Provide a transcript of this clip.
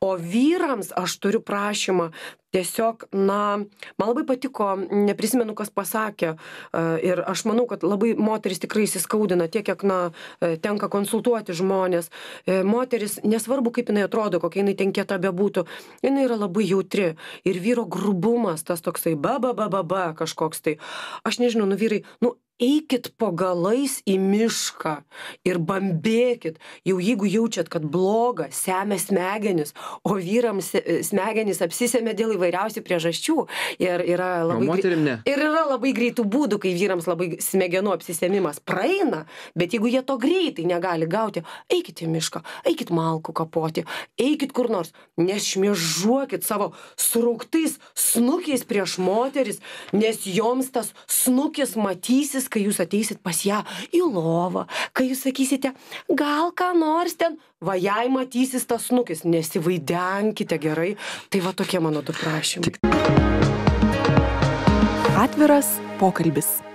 o vyrams aš turiu prašymą tiesiog na man labai patiko neprisimenu kas pasakė e, ir aš manau kad labai moterys tikrai įsiskaudina tiek kiek na e, tenka konsultuoti žmones e, moteris nesvarbu kaip jinai atrodo kokia jinai ten kieta bebūtų jinai yra labai jautri ir vyro grubumas tas toksai ba ba ba ba ba kažkoks tai aš nežinau nu vyrai nu eikit po galais į mišką ir bambėkit jau jeigu jaučiat kad bloga semia smegenis o vyrams e, smegenys apsisemia dėl įvairiausių priežasčių ir yra labai ir yra labai greitų būdų kai vyrams labai smegenų apsisemimas praeina bet jeigu jie to greitai negali gauti eikit į mišką eikit malkų kapoti eikit kur nors nešmėžuokit savo surauktais snukiais prieš moteris nes joms tas snukis matysis sakys, kai jūs ateisit pas ją į lovą, kai jūs sakysite, gal ką nors ten, va jai matysis tas nukis, nesivaidenkite gerai. Tai va tokie mano du prašymai. Tik... Atviras pokalbis.